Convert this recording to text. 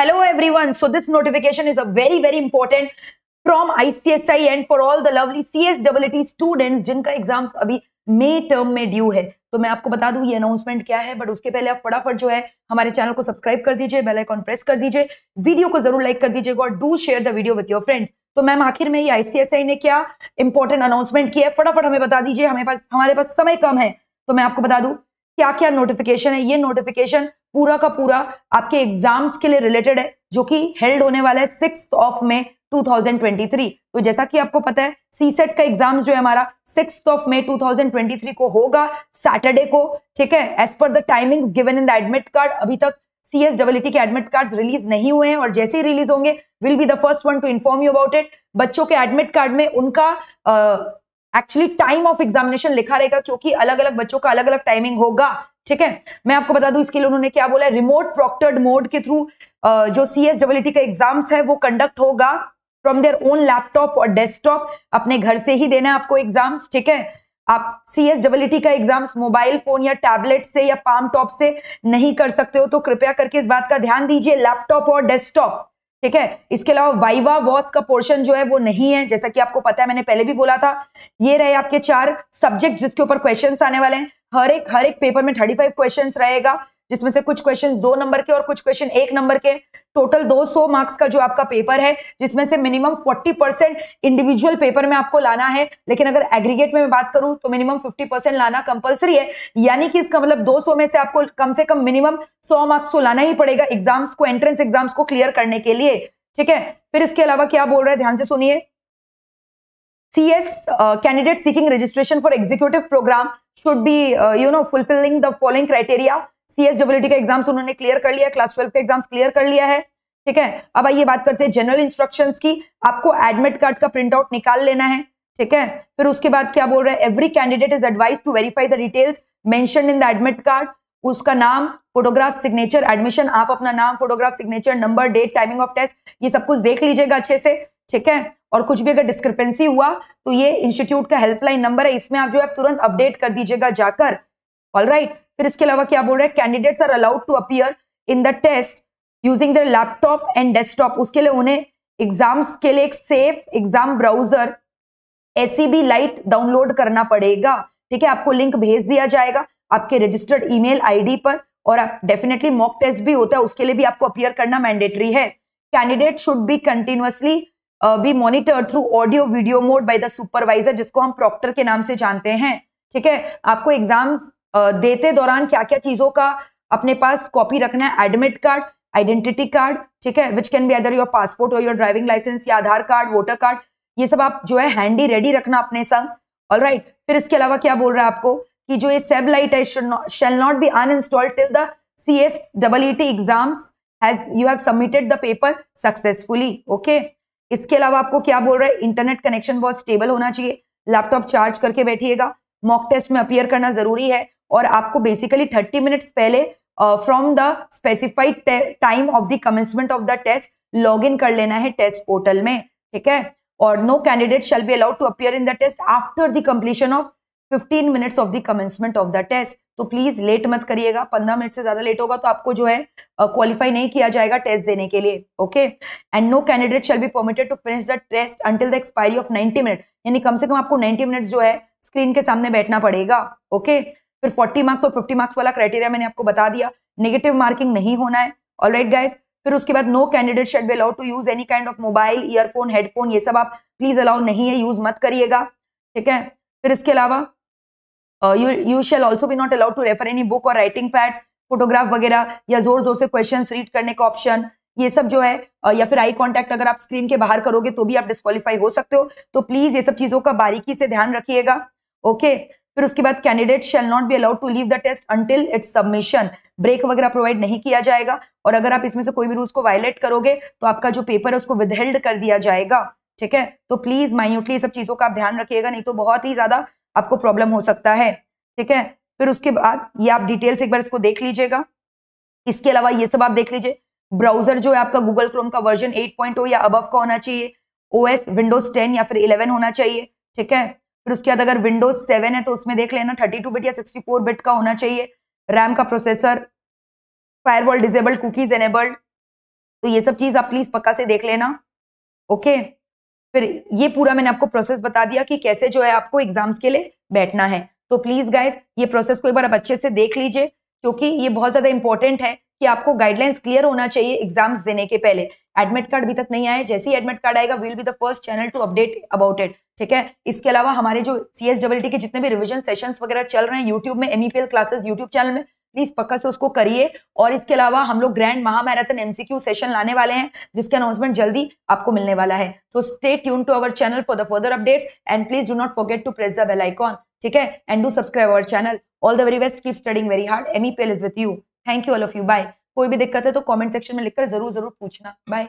Hello everyone so hello everyone so this notification is a very very important from ICSI and for all the lovely CSEET student जिनका exams अभी May term में due है तो मैं आपको बता दू ये अनाउंसमेंट क्या है बट उसके पहले आप फटाफट जो है हमारे चैनल को सब्सक्राइब कर दीजिए बेल आइकॉन प्रेस कर दीजिए वीडियो को जरूर लाइक कर दीजिए और do share the video with your friends तो मैम आखिर में ये आईसीएसआई ने क्या इंपॉर्टेंट अनाउंसमेंट किया है फटाफट हमें बता दीजिए हमें पास हमारे पास समय कम है तो मैं आपको बता दूं क्या क्या नोटिफिकेशन है ये नोटिफिकेशन पूरा का पूरा आपके एग्जाम्स के लिए रिलेटेड है जो कि हेल्ड होने वाला है सिक्स ऑफ मे 2023 तो जैसा कि आपको पता है सी सेट का एग्जाम जो है हमारा सिक्स ऑफ मे 2023 को होगा सैटरडे को ठीक है as per the timing given in the admit card अभी तक सी एस e के एडमिट कार्ड रिलीज नहीं हुए हैं और जैसे ही रिलीज होंगे will be the first one to inform you about it बच्चों के एडमिट कार्ड में उनका एक्चुअली टाइम ऑफ एग्जामिनेशन लिखा रहेगा क्योंकि अलग अलग बच्चों का अलग अलग टाइमिंग होगा ठीक है मैं आपको बता दूं इसके लिए उन्होंने क्या बोला है रिमोट प्रोक्टर्ड मोड के थ्रू जो सी एस डब्ल्यू का एग्जाम्स है वो कंडक्ट होगा फ्रॉम देयर ओन लैपटॉप और डेस्कटॉप अपने घर से ही देना है आपको एग्जाम्स ठीक है आप सी एस डब्ल्यू का एग्जाम्स मोबाइल फोन या टैबलेट से या पाम टॉप से नहीं कर सकते हो तो कृपया करके इस बात का ध्यान दीजिए लैपटॉप और डेस्कटॉप ठीक है इसके अलावा वाइवा वॉस का पोर्शन जो है वो नहीं है जैसा कि आपको पता है मैंने पहले भी बोला था ये रहे आपके चार सब्जेक्ट जिसके ऊपर क्वेश्चन आने वाले हैं हर एक हर एक पेपर में थर्टी फाइव क्वेश्चन रहेगा जिसमें से कुछ क्वेश्चन दो नंबर के और कुछ क्वेश्चन एक नंबर के टोटल 200 मार्क्स का जो आपका पेपर है जिसमें से मिनिमम 40 परसेंट इंडिविजुअल पेपर में आपको लाना है लेकिन अगर एग्रीगेट में मैं बात करूं तो मिनिमम 50 परसेंट लाना कंपलसरी है यानी कि इसका मतलब 200 में से आपको कम से कम मिनिमम 100 मार्क्स तो लाना ही पड़ेगा एग्जाम्स को एंट्रेंस एग्जाम्स को क्लियर करने के लिए ठीक है फिर इसके अलावा क्या बोल रहे हैं ध्यान से सुनिए C S candidate seeking registration for executive programme should be you know fulfilling the following criteria CSWT का एग्जाम्स उन्होंने क्लियर कर लिया क्लास ट्वेल्व का एग्जाम्स क्लियर कर लिया है ठीक है अब आइए बात करते हैं जनरल इंस्ट्रक्शंस की आपको एडमिट कार्ड का प्रिंट आउट निकाल लेना है ठीक है फिर उसके बाद क्या बोल रहे हैं every candidate is advise to verify the details mention in the admit card उसका नाम फोटोग्राफ सिग्नेचर एडमिशन आप अपना नाम photograph signature number date timing of test ये सब कुछ देख लीजिएगा अच्छे से ठीक है और कुछ भी अगर डिस्क्रिपेंसी हुआ तो ये इंस्टीट्यूट का हेल्पलाइन नंबर है इसमें आप जो है तुरंत अपडेट कर दीजिएगा जाकर ऑल right. फिर इसके अलावा क्या बोल रहे हैं candidates are allowed to appear in the test using the laptop and desktop उसके लिए उन्हें एग्जाम्स के लिए एक safe exam browser SEB lite download करना पड़ेगा ठीक है आपको लिंक भेज दिया जाएगा आपके रजिस्टर्ड ईमेल आईडी पर और आप डेफिनेटली मॉक टेस्ट भी होता है उसके लिए भी आपको अपियर करना मैंडेटरी है candidate should be continuously be monitor through audio video mode by the supervisor जिसको हम प्रॉक्टर के नाम से जानते हैं ठीक है आपको एग्जाम्स देते दौरान क्या क्या चीज़ों का अपने पास कॉपी रखना है एडमिट कार्ड आइडेंटिटी कार्ड ठीक है which can be other your passport और योर ड्राइविंग लाइसेंस या आधार कार्ड वोटर कार्ड ये सब आप जो है हैंडी रेडी रखना अपने संग ऑल राइट right. फिर इसके अलावा क्या बोल रहा है आपको कि जो ये सेब लाइट है shall not be uninstalled till the C S double exam T exams has you have submitted the paper successfully okay इसके अलावा आपको क्या बोल रहा है इंटरनेट कनेक्शन बहुत स्टेबल होना चाहिए लैपटॉप चार्ज करके बैठिएगा मॉक टेस्ट में अपियर करना जरूरी है और आपको बेसिकली थर्टी मिनट्स पहले from the specified time of the commencement of the test log in कर लेना है टेस्ट पोर्टल में ठीक है और no candidate shall be allowed to appear in the test after the completion of 15 minutes of the commencement of the test तो please late मत करिएगा 15 मिनट से ज्यादा लेट होगा तो आपको जो है क्वालिफाई uh, नहीं किया जाएगा टेस्ट देने के लिए okay and no candidate shall be permitted to finish the test until the expiry of 90 minute यानी कम से कम आपको 90 मिनट्स जो है स्क्रीन के सामने बैठना पड़ेगा ओके okay? फिर 40 मार्क्स और 50 मार्क्स वाला क्राइटेरिया मैंने आपको बता दिया नेगेटिव मार्किंग नहीं होना है ऑल राइट गाइज फिर उसके बाद no candidate shall be allowed to use any kind of mobile earphone headphone ये सब आप प्लीज अलाउ नहीं है यूज मत करिएगा ठीक है फिर इसके अलावा you you shall also be not allowed to refer any book और राइटिंग पैड्स फोटोग्राफ वगैरह या जोर जोर से क्वेश्चन रीड करने का ऑप्शन ये सब जो है uh, या फिर आई कॉन्टेक्ट अगर आप स्क्रीन के बाहर करोगे तो भी आप डिस्कालीफाई हो सकते हो तो प्लीज ये सब चीजों का बारीकी से ध्यान रखिएगा ओके फिर उसके बाद candidate shall not be allowed to leave the test until its submission break वगैरह प्रोवाइड नहीं किया जाएगा और अगर आप इसमें से कोई भी रूल्स को वायलेट करोगे तो आपका जो पेपर है उसको विदहेल्ड कर दिया जाएगा ठीक है तो प्लीज माइन्यूटली सब चीजों का आप ध्यान रखिएगा नहीं तो बहुत ही ज्यादा आपको प्रॉब्लम हो सकता है ठीक है फिर उसके बाद ये आप डिटेल्स एक बार इसको देख लीजिएगा इसके अलावा ये सब आप देख लीजिए ब्राउजर जो है आपका गूगल क्रोम का वर्जन 8.0 या अबव का होना चाहिए ओएस विंडोज 10 या फिर 11 होना चाहिए ठीक है फिर उसके बाद अगर विंडोज सेवन है तो उसमें देख लेना थर्टी टू बिट या सिक्सटी फोर बिट का होना चाहिए रैम का processor firewall disabled cookies enabled तो ये सब चीज़ आप प्लीज़ पक्का से देख लेना ओके फिर ये पूरा मैंने आपको प्रोसेस बता दिया कि कैसे जो है आपको एग्जाम्स के लिए बैठना है तो प्लीज़ गाइज ये प्रोसेस को एक बार आप अच्छे से देख लीजिए क्योंकि ये बहुत ज़्यादा इंपॉर्टेंट है कि आपको गाइडलाइंस क्लियर होना चाहिए एग्जाम्स देने के पहले एडमिट कार्ड अभी तक नहीं आया जैसे ही एडमिट कार्ड आएगा will be the first channel to update about it ठीक है इसके अलावा हमारे जो सी एस के जितने भी रिविजन सेशन वगैरह चल रहे हैं यूट्यूब में एमईपीएल क्लासेस यूट्यूब चैनल में प्लीज पक्का से उसको करिए और इसके अलावा हम लोग ग्रैंड महामैराथन एमसीक्यू सेशन लाने वाले हैं जिसके अनाउंसमेंट जल्दी आपको मिलने वाला है so stay tune to our channel for the further updates and please do not forget to press the bell icon ठीक है and do subscribe our channel all the very best keep studying very hard MEPL is with you thank you all of you bye कोई भी दिक्कत है तो comment section में लिखकर जरूर जरूर पूछना बाय